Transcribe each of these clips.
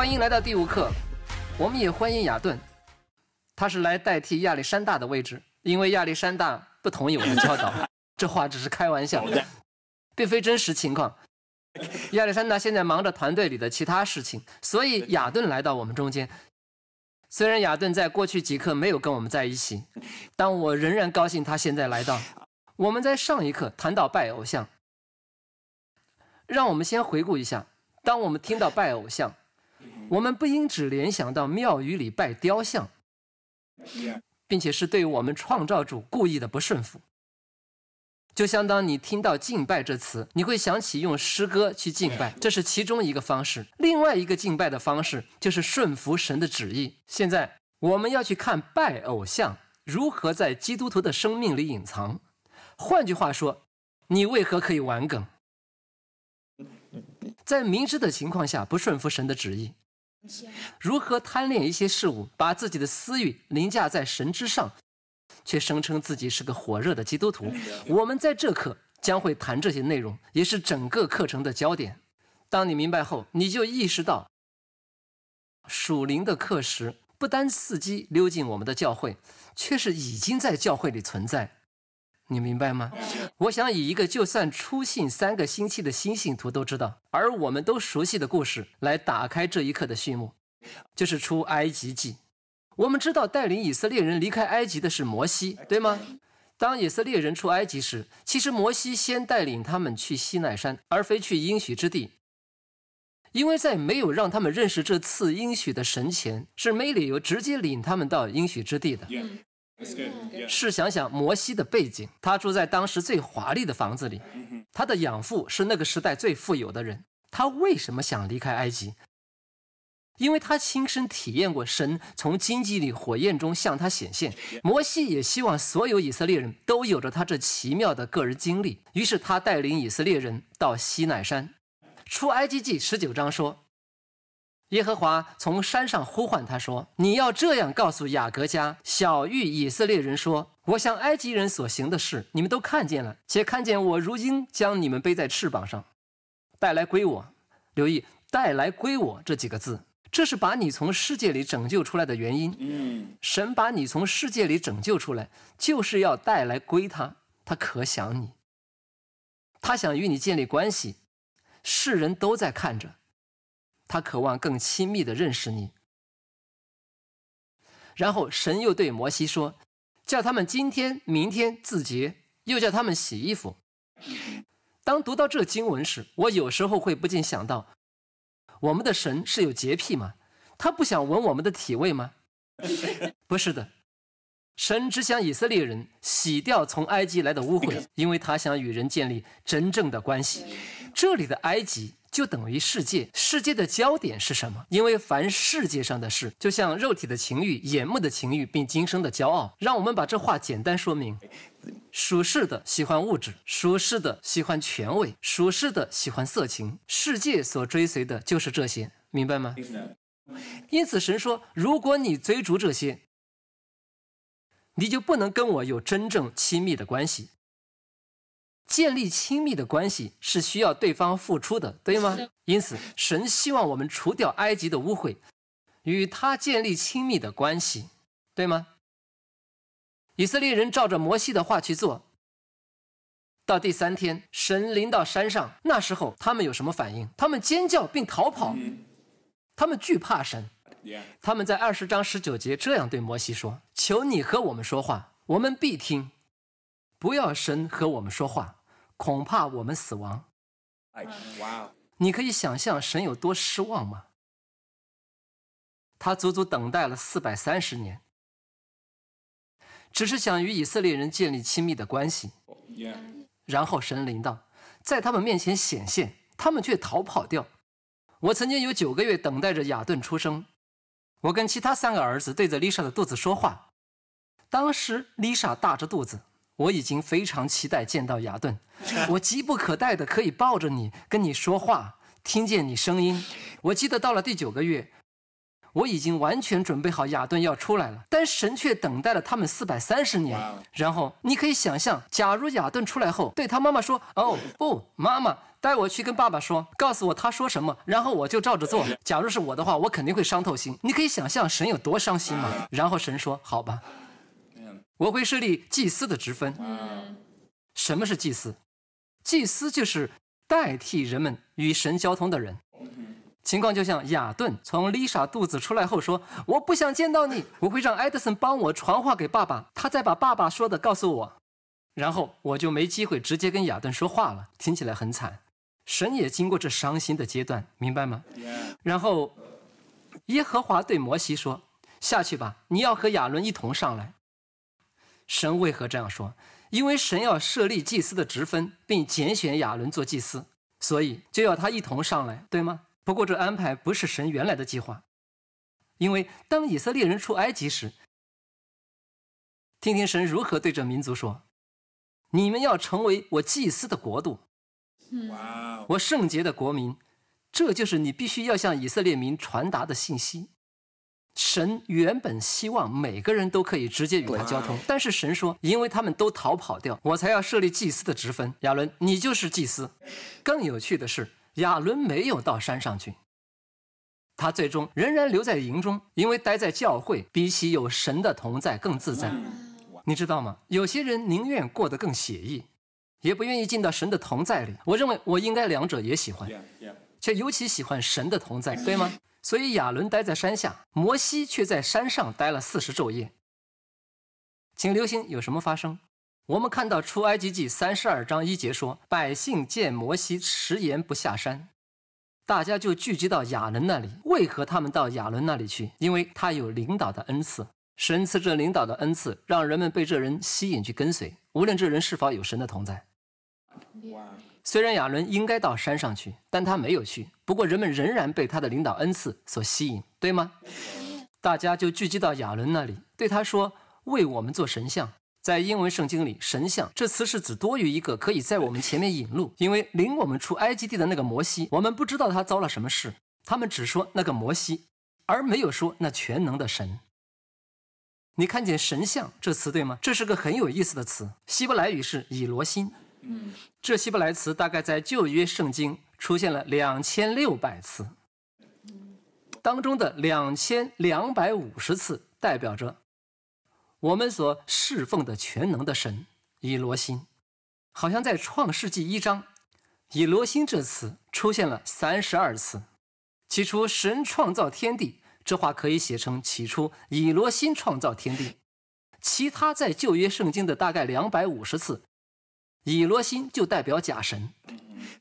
欢迎来到第五课，我们也欢迎雅顿，他是来代替亚历山大的位置，因为亚历山大不同意我们教导。这话只是开玩笑，并非真实情况。亚历山大现在忙着团队里的其他事情，所以雅顿来到我们中间。虽然雅顿在过去几课没有跟我们在一起，但我仍然高兴他现在来到。我们在上一课谈到拜偶像，让我们先回顾一下，当我们听到拜偶像。我们不应只联想到庙宇里拜雕像，并且是对我们创造主故意的不顺服，就相当于你听到敬拜这词，你会想起用诗歌去敬拜，这是其中一个方式。另外一个敬拜的方式就是顺服神的旨意。现在我们要去看拜偶像如何在基督徒的生命里隐藏。换句话说，你为何可以玩梗，在明知的情况下不顺服神的旨意？如何贪恋一些事物，把自己的私欲凌驾在神之上，却声称自己是个火热的基督徒？我们在这课将会谈这些内容，也是整个课程的焦点。当你明白后，你就意识到属灵的课时不单伺机溜进我们的教会，却是已经在教会里存在。你明白吗？我想以一个就算出信三个星期的新信徒都知道，而我们都熟悉的故事来打开这一刻的序幕，就是出埃及记。我们知道带领以色列人离开埃及的是摩西，对吗？当以色列人出埃及时，其实摩西先带领他们去西奈山，而非去应许之地，因为在没有让他们认识这次应许的神前，是没理由直接领他们到应许之地的。试想想摩西的背景，他住在当时最华丽的房子里，他的养父是那个时代最富有的人。他为什么想离开埃及？因为他亲身体验过神从荆棘里火焰中向他显现。摩西也希望所有以色列人都有着他这奇妙的个人经历。于是他带领以色列人到西奈山。出埃及记十九章说。耶和华从山上呼唤他说：“你要这样告诉雅各家、小玉以色列人说：我向埃及人所行的事，你们都看见了，且看见我如今将你们背在翅膀上，带来归我。留意‘带来归我’这几个字，这是把你从世界里拯救出来的原因。嗯，神把你从世界里拯救出来，就是要带来归他。他可想你，他想与你建立关系，世人都在看着。”他渴望更亲密的认识你。然后神又对摩西说：“叫他们今天、明天自洁，又叫他们洗衣服。”当读到这经文时，我有时候会不禁想到：我们的神是有洁癖吗？他不想闻我们的体味吗？不是的，神只想以色列人洗掉从埃及来的污秽，因为他想与人建立真正的关系。这里的埃及。就等于世界，世界的焦点是什么？因为凡世界上的事，就像肉体的情欲、眼目的情欲，并今生的骄傲。让我们把这话简单说明：属世的喜欢物质，属世的喜欢权威，属世的喜欢色情。世界所追随的就是这些，明白吗？因此，神说：如果你追逐这些，你就不能跟我有真正亲密的关系。建立亲密的关系是需要对方付出的，对吗？因此，神希望我们除掉埃及的污秽，与他建立亲密的关系，对吗？以色列人照着摩西的话去做。到第三天，神临到山上，那时候他们有什么反应？他们尖叫并逃跑，他们惧怕神。他们在二十章十九节这样对摩西说：“求你和我们说话，我们必听；不要神和我们说话。”恐怕我们死亡。哇！你可以想象神有多失望吗？他足足等待了四百三十年，只是想与以色列人建立亲密的关系。然后神灵道，在他们面前显现，他们却逃跑掉。我曾经有九个月等待着雅顿出生，我跟其他三个儿子对着丽莎的肚子说话。当时丽莎大着肚子。我已经非常期待见到雅顿，我急不可待的可以抱着你，跟你说话，听见你声音。我记得到了第九个月，我已经完全准备好雅顿要出来了，但神却等待了他们四百三十年。然后你可以想象，假如雅顿出来后对他妈妈说：“哦，不，妈妈，带我去跟爸爸说，告诉我他说什么，然后我就照着做。”假如是我的话，我肯定会伤透心。你可以想象神有多伤心吗？然后神说：“好吧。”我会设立祭司的职分。嗯，什么是祭司？祭司就是代替人们与神交通的人。情况就像亚顿从丽莎肚子出来后说：“我不想见到你，我会让艾德森帮我传话给爸爸，他再把爸爸说的告诉我，然后我就没机会直接跟亚顿说话了。”听起来很惨。神也经过这伤心的阶段，明白吗？然后耶和华对摩西说：“下去吧，你要和亚伦一同上来。”神为何这样说？因为神要设立祭司的职分，并拣选亚伦做祭司，所以就要他一同上来，对吗？不过这安排不是神原来的计划，因为当以色列人出埃及时，听听神如何对这民族说：“你们要成为我祭司的国度，我圣洁的国民。”这就是你必须要向以色列民传达的信息。神原本希望每个人都可以直接与他交通，但是神说，因为他们都逃跑掉，我才要设立祭司的职分。亚伦，你就是祭司。更有趣的是，亚伦没有到山上去，他最终仍然留在营中，因为待在教会比起有神的同在更自在。你知道吗？有些人宁愿过得更写意，也不愿意进到神的同在里。我认为我应该两者也喜欢，却尤其喜欢神的同在，对吗？所以亚伦待在山下，摩西却在山上待了四十昼夜。请留心有什么发生。我们看到出埃及记三十二章一节说：“百姓见摩西迟延不下山，大家就聚集到亚伦那里。为何他们到亚伦那里去？因为他有领导的恩赐。神赐这领导的恩赐，让人们被这人吸引去跟随，无论这人是否有神的同在。”虽然亚伦应该到山上去，但他没有去。不过人们仍然被他的领导恩赐所吸引，对吗？大家就聚集到亚伦那里，对他说：“为我们做神像。”在英文圣经里，“神像”这词是指多于一个可以在我们前面引路，因为领我们出埃及地的那个摩西，我们不知道他遭了什么事。他们只说那个摩西，而没有说那全能的神。你看见“神像”这词对吗？这是个很有意思的词，希伯来语是“以罗心”。嗯，这希伯来词大概在旧约圣经出现了两千六百次，当中的两千两百五十次代表着我们所侍奉的全能的神以罗新，好像在创世纪一章，以罗新这词出现了三十二次。起初神创造天地，这话可以写成起初以罗心创造天地。其他在旧约圣经的大概两百五十次。以罗心就代表假神，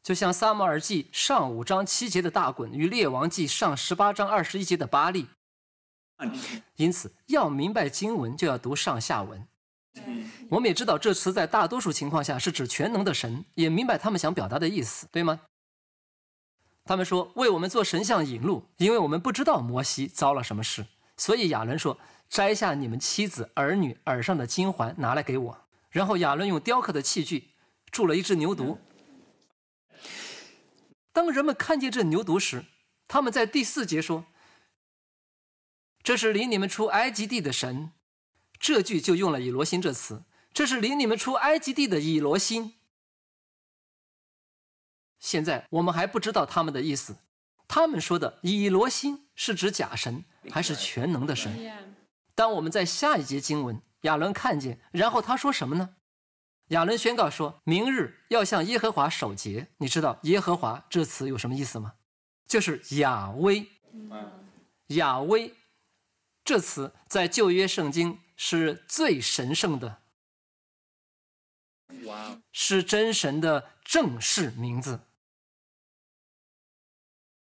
就像撒母耳记上五章七节的大衮与列王记上十八章二十一节的巴利。因此，要明白经文，就要读上下文。我们也知道这词在大多数情况下是指全能的神，也明白他们想表达的意思，对吗？他们说为我们做神像引路，因为我们不知道摩西遭了什么事，所以亚伦说摘下你们妻子儿女耳上的金环拿来给我。然后亚伦用雕刻的器具铸了一只牛犊。当人们看见这牛犊时，他们在第四节说：“这是领你们出埃及地的神。”这句就用了以罗心这词：“这是领你们出埃及地的以罗心。”现在我们还不知道他们的意思。他们说的以罗心是指假神还是全能的神？当我们在下一节经文。亚伦看见，然后他说什么呢？亚伦宣告说：“明日要向耶和华守节。”你知道“耶和华”这词有什么意思吗？就是亚威，亚威，这词在旧约圣经是最神圣的，是真神的正式名字。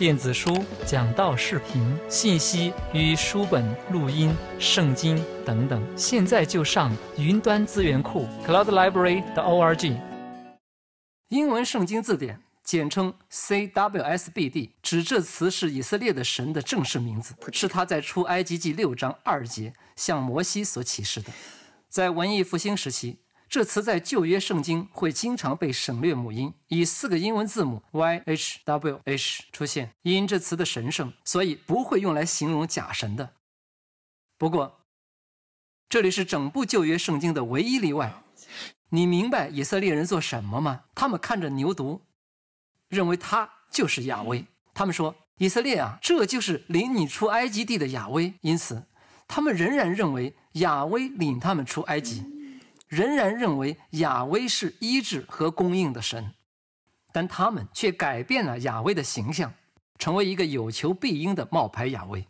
电子书、讲道视频、信息与书本、录音、圣经等等，现在就上云端资源库 （cloudlibrary.org）。英文圣经字典，简称 CWSBD，指这词是以色列的神的正式名字，是他在出埃及记六章二节向摩西所启示的。在文艺复兴时期。这词在旧约圣经会经常被省略母音，以四个英文字母 Y H W H 出现。因这词的神圣，所以不会用来形容假神的。不过，这里是整部旧约圣经的唯一例外。你明白以色列人做什么吗？他们看着牛犊，认为他就是亚威。他们说：“以色列啊，这就是领你出埃及地的亚威。”因此，他们仍然认为亚威领他们出埃及。仍然认为亚威是医治和供应的神，但他们却改变了亚威的形象，成为一个有求必应的冒牌亚威。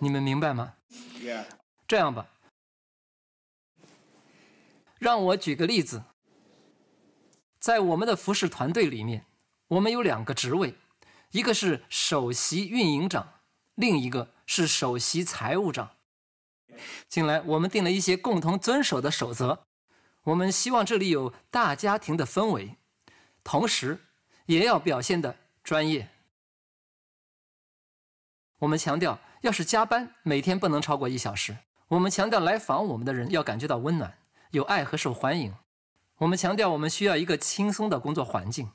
你们明白吗？这样吧，让我举个例子，在我们的服饰团队里面，我们有两个职位，一个是首席运营长，另一个是首席财务长。近来，我们定了一些共同遵守的守则。我们希望这里有大家庭的氛围，同时也要表现的专业。我们强调，要是加班，每天不能超过一小时。我们强调，来访我们的人要感觉到温暖、有爱和受欢迎。我们强调，我们需要一个轻松的工作环境。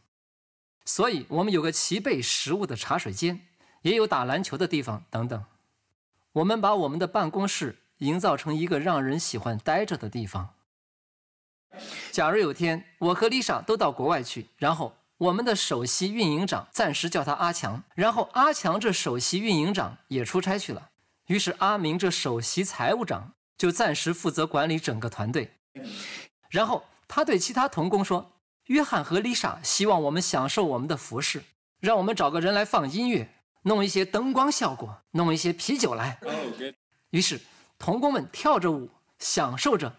所以，我们有个齐备食物的茶水间，也有打篮球的地方等等。我们把我们的办公室。营造成一个让人喜欢待着的地方。假如有天我和丽莎都到国外去，然后我们的首席运营长暂时叫他阿强，然后阿强这首席运营长也出差去了，于是阿明这首席财务长就暂时负责管理整个团队。然后他对其他同工说：“约翰和丽莎希望我们享受我们的服饰，让我们找个人来放音乐，弄一些灯光效果，弄一些啤酒来。”于是。童工们跳着舞，享受着。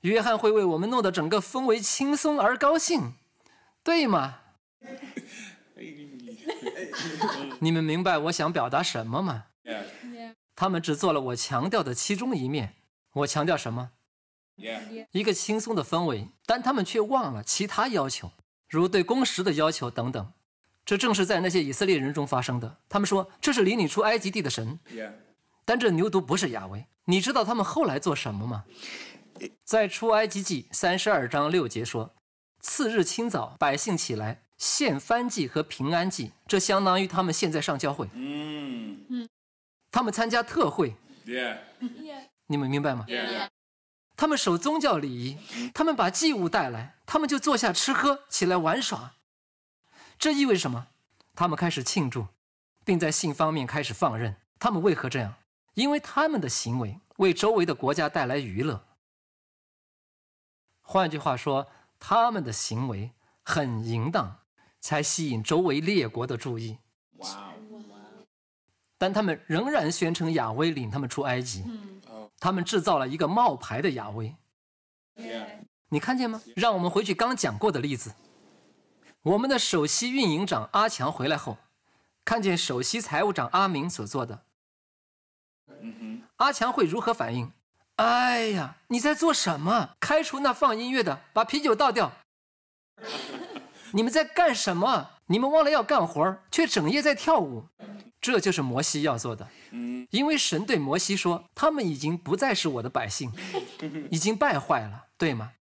约翰会为我们弄得整个氛围轻松而高兴，对吗？你们明白我想表达什么吗？他们只做了我强调的其中一面。我强调什么？一个轻松的氛围，但他们却忘了其他要求，如对工时的要求等等。这正是在那些以色列人中发生的。他们说这是领你出埃及地的神。但这牛犊不是亚威。你知道他们后来做什么吗？在出埃及记三十二章六节说：“次日清早，百姓起来献翻祭和平安祭，这相当于他们现在上教会。嗯，嗯，他们参加特会。耶，耶，你们明白吗？耶，他们守宗教礼仪，他们把祭物带来，他们就坐下吃喝，起来玩耍。这意味着什么？他们开始庆祝，并在性方面开始放任。他们为何这样？因为他们的行为为周围的国家带来娱乐，换句话说，他们的行为很淫荡，才吸引周围列国的注意。但他们仍然宣称亚威领他们出埃及，他们制造了一个冒牌的亚威。你看见吗？让我们回去刚讲过的例子，我们的首席运营长阿强回来后，看见首席财务长阿明所做的。哼，阿强会如何反应？哎呀，你在做什么？开除那放音乐的，把啤酒倒掉。你们在干什么？你们忘了要干活却整夜在跳舞。这就是摩西要做的。因为神对摩西说，他们已经不再是我的百姓，已经败坏了，对吗？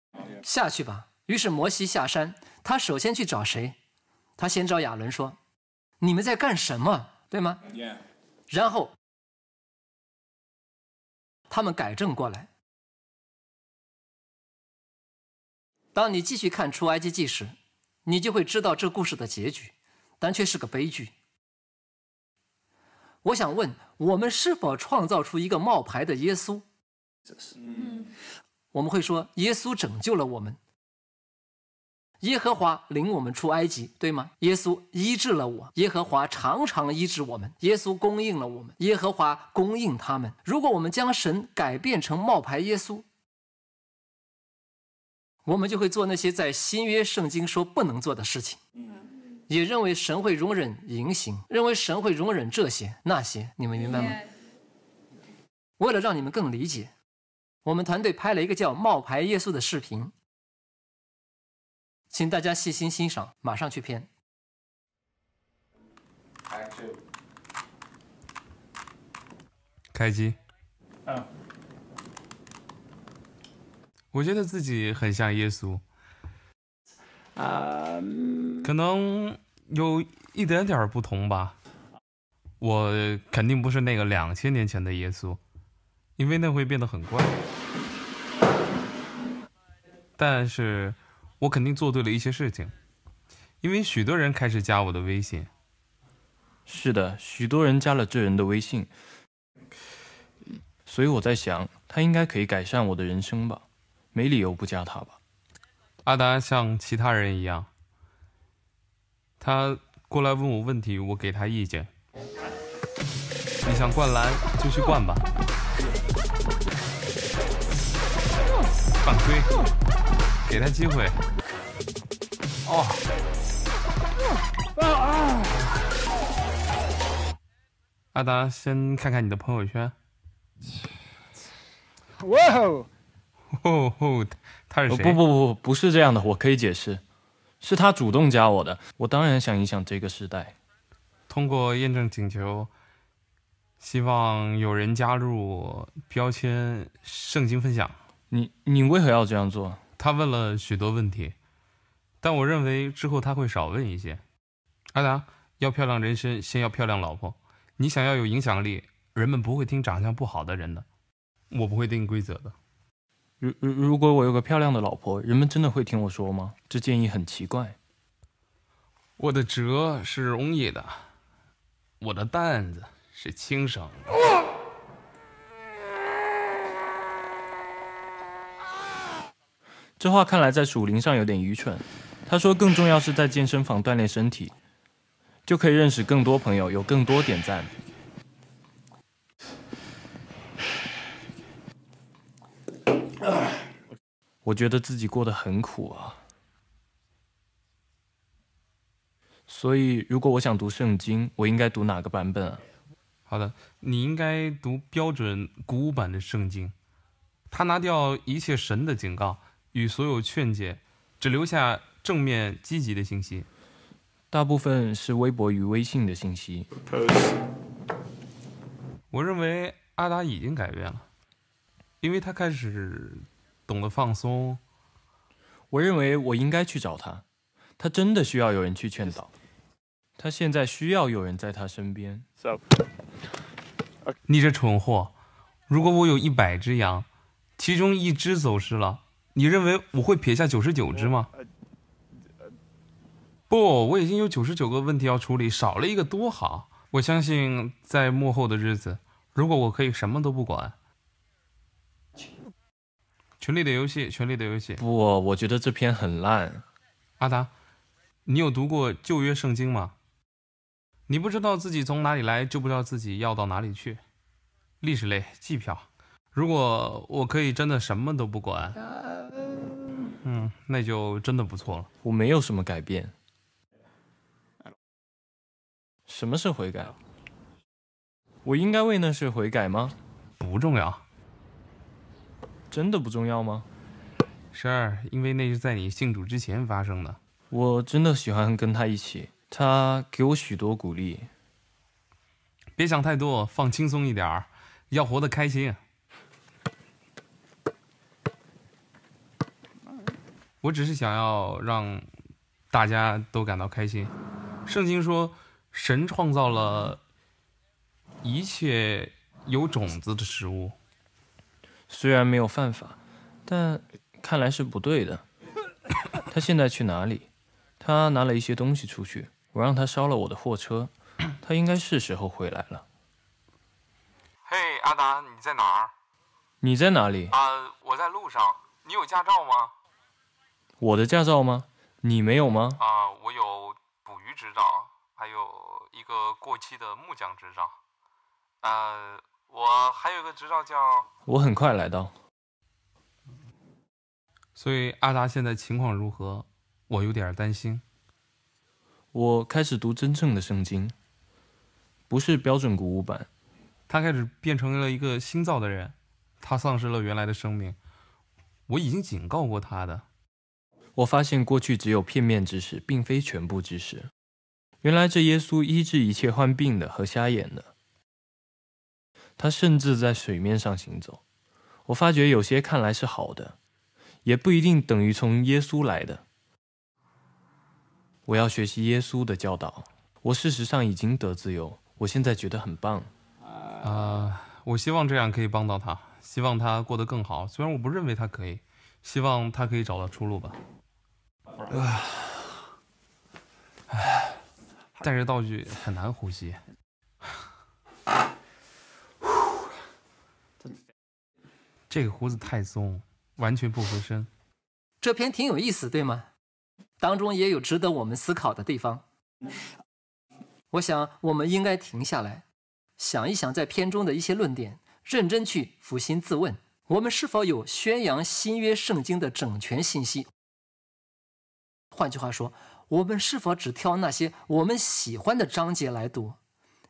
下去吧。于是摩西下山，他首先去找谁？他先找亚伦说：“你们在干什么？对吗？”然后。他们改正过来。当你继续看出埃及记时，你就会知道这故事的结局，但却是个悲剧。我想问，我们是否创造出一个冒牌的耶稣？我们会说耶稣拯救了我们。耶和华领我们出埃及，对吗？耶稣医治了我，耶和华常常医治我们；耶稣供应了我们，耶和华供应他们。如果我们将神改变成冒牌耶稣，我们就会做那些在新约圣经说不能做的事情，也认为神会容忍淫行，认为神会容忍这些那些。你们明白吗？为了让你们更理解，我们团队拍了一个叫《冒牌耶稣》的视频。请大家细心欣赏，马上去片。开机。嗯。我觉得自己很像耶稣。啊，可能有一点点不同吧。我肯定不是那个两千年前的耶稣，因为那会变得很怪。但是。我肯定做对了一些事情，因为许多人开始加我的微信。是的，许多人加了这人的微信，所以我在想，他应该可以改善我的人生吧，没理由不加他吧。阿达像其他人一样，他过来问我问题，我给他意见。你想灌篮就去灌吧。犯规。给他机会。哦，啊啊！阿达，先看看你的朋友圈。哇哦！吼吼，他是谁？不不不，不是这样的，我可以解释，是他主动加我的，我当然想影响这个时代。通过验证请求，希望有人加入标签圣经分享。你你为何要这样做？他问了许多问题，但我认为之后他会少问一些。阿达，要漂亮人生，先要漂亮老婆。你想要有影响力，人们不会听长相不好的人的。我不会定规则的。如如如果我有个漂亮的老婆，人们真的会听我说吗？这建议很奇怪。我的辙是容易的，我的担子是轻省。这话看来在属灵上有点愚蠢，他说：“更重要是在健身房锻炼身体，就可以认识更多朋友，有更多点赞。”我觉得自己过得很苦啊。所以，如果我想读圣经，我应该读哪个版本啊？好的，你应该读标准古版的圣经，他拿掉一切神的警告。与所有劝解，只留下正面积极的信息。大部分是微博与微信的信息。我认为阿达已经改变了，因为他开始懂得放松。我认为我应该去找他，他真的需要有人去劝导。他现在需要有人在他身边。你这蠢货！如果我有一百只羊，其中一只走失了。你认为我会撇下九十九只吗？不，我已经有九十九个问题要处理，少了一个多好。我相信在幕后的日子，如果我可以什么都不管。权力的游戏，权力的游戏。不，我觉得这篇很烂。阿达，你有读过旧约圣经吗？你不知道自己从哪里来，就不知道自己要到哪里去。历史类季票。如果我可以真的什么都不管，嗯，那就真的不错了。我没有什么改变。什么是悔改？我应该为那是悔改吗？不重要。真的不重要吗？十二，因为那是在你信主之前发生的。我真的喜欢跟他一起，他给我许多鼓励。别想太多，放轻松一点儿，要活得开心。我只是想要让大家都感到开心。圣经说，神创造了一切有种子的食物。虽然没有犯法，但看来是不对的。他现在去哪里？他拿了一些东西出去。我让他烧了我的货车。他应该是时候回来了。嘿，阿达，你在哪儿？你在哪里？啊，我在路上。你有驾照吗？我的驾照吗？你没有吗？啊，我有捕鱼执照，还有一个过期的木匠执照。呃，我还有一个执照叫……我很快来到。所以阿达现在情况如何？我有点担心。我开始读真正的圣经，不是标准古物版。他开始变成了一个新造的人，他丧失了原来的生命。我已经警告过他的。我发现过去只有片面知识，并非全部知识。原来这耶稣医治一切患病的和瞎眼的，他甚至在水面上行走。我发觉有些看来是好的，也不一定等于从耶稣来的。我要学习耶稣的教导。我事实上已经得自由，我现在觉得很棒。啊，我希望这样可以帮到他，希望他过得更好。虽然我不认为他可以，希望他可以找到出路吧。唉，带着道具很难呼吸。这个胡子太松，完全不合身。这篇挺有意思，对吗？当中也有值得我们思考的地方。我想，我们应该停下来，想一想在片中的一些论点，认真去抚心自问：我们是否有宣扬新约圣经的整全信息？换句话说，我们是否只挑那些我们喜欢的章节来读？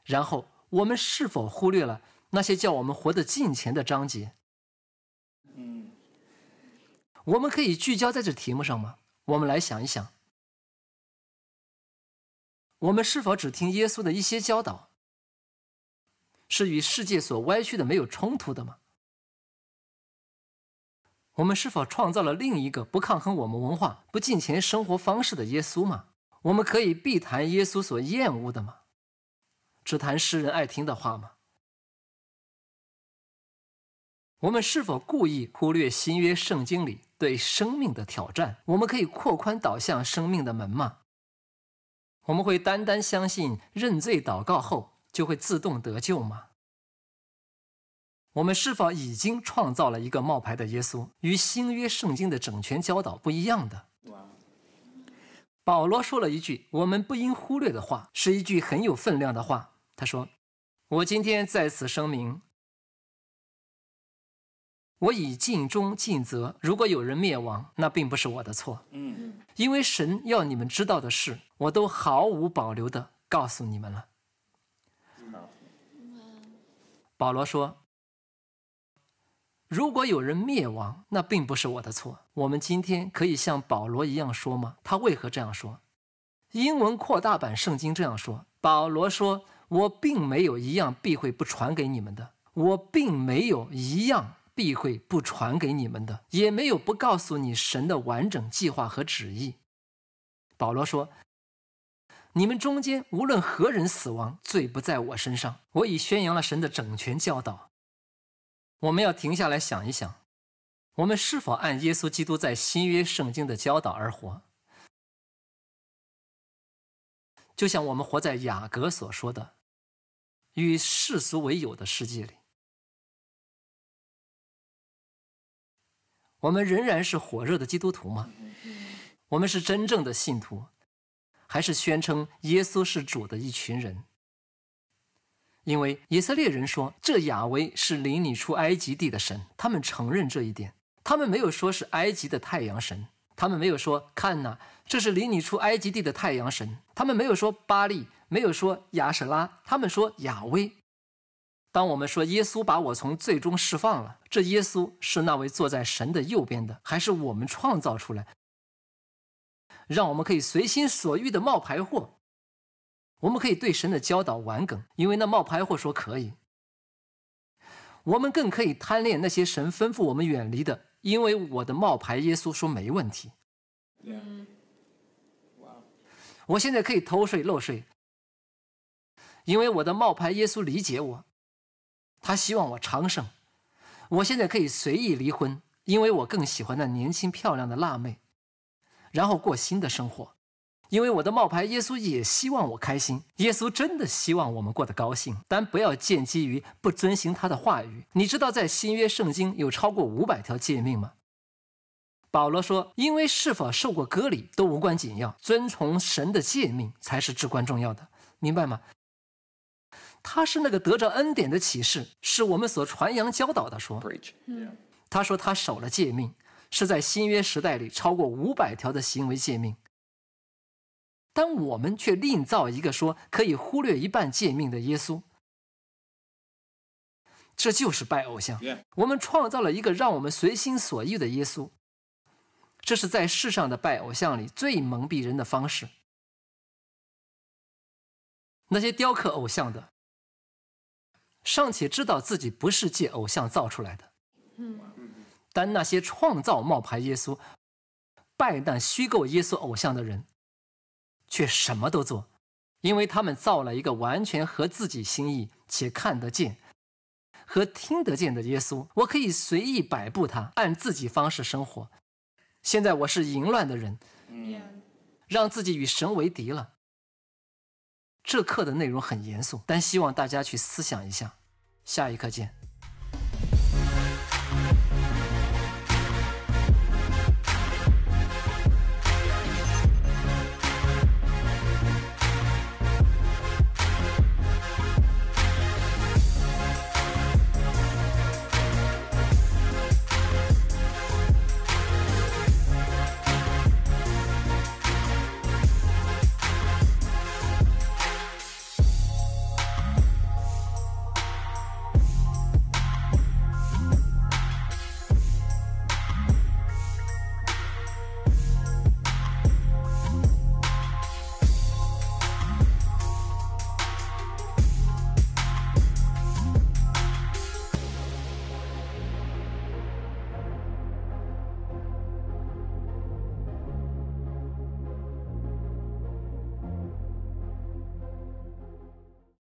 然后，我们是否忽略了那些叫我们活得近前的章节？嗯，我们可以聚焦在这题目上吗？我们来想一想，我们是否只听耶稣的一些教导，是与世界所歪曲的没有冲突的吗？我们是否创造了另一个不抗衡我们文化、不尽情生活方式的耶稣吗？我们可以避谈耶稣所厌恶的吗？只谈诗人爱听的话吗？我们是否故意忽略新约圣经里对生命的挑战？我们可以扩宽导向生命的门吗？我们会单单相信认罪祷告后就会自动得救吗？我们是否已经创造了一个冒牌的耶稣，与新约圣经的整全教导不一样的？保罗说了一句我们不应忽略的话，是一句很有分量的话。他说：“我今天在此声明，我已尽忠尽责。如果有人灭亡，那并不是我的错。嗯，因为神要你们知道的事，我都毫无保留的告诉你们了。”保罗说。如果有人灭亡，那并不是我的错。我们今天可以像保罗一样说吗？他为何这样说？英文扩大版圣经这样说：保罗说：“我并没有一样避讳不传给你们的，我并没有一样避讳不传给你们的，也没有不告诉你神的完整计划和旨意。”保罗说：“你们中间无论何人死亡，罪不在我身上。我已宣扬了神的整全教导。”我们要停下来想一想，我们是否按耶稣基督在新约圣经的教导而活？就像我们活在雅各所说的“与世俗为友”的世界里，我们仍然是火热的基督徒吗？我们是真正的信徒，还是宣称耶稣是主的一群人？因为以色列人说这亚威是领你出埃及地的神，他们承认这一点。他们没有说是埃及的太阳神，他们没有说看呐，这是领你出埃及地的太阳神。他们没有说巴利，没有说亚舍拉，他们说亚威。当我们说耶稣把我从最终释放了，这耶稣是那位坐在神的右边的，还是我们创造出来，让我们可以随心所欲的冒牌货？我们可以对神的教导玩梗，因为那冒牌货说可以。我们更可以贪恋那些神吩咐我们远离的，因为我的冒牌耶稣说没问题。我现在可以偷税漏税，因为我的冒牌耶稣理解我，他希望我长生。我现在可以随意离婚，因为我更喜欢那年轻漂亮的辣妹，然后过新的生活。因为我的冒牌耶稣也希望我开心，耶稣真的希望我们过得高兴，但不要见机于不遵循他的话语。你知道在新约圣经有超过五百条诫命吗？保罗说，因为是否受过割礼都无关紧要，遵从神的诫命才是至关重要的，明白吗？他是那个得着恩典的启示，是我们所传扬教导的说。他说他守了诫命，是在新约时代里超过五百条的行为诫命。但我们却另造一个说可以忽略一半诫命的耶稣，这就是拜偶像。我们创造了一个让我们随心所欲的耶稣，这是在世上的拜偶像里最蒙蔽人的方式。那些雕刻偶像的尚且知道自己不是借偶像造出来的，但那些创造冒牌耶稣、拜那虚构耶稣偶像的人。却什么都做，因为他们造了一个完全合自己心意且看得见和听得见的耶稣，我可以随意摆布他，按自己方式生活。现在我是淫乱的人，让自己与神为敌了。这课的内容很严肃，但希望大家去思想一下。下一课见。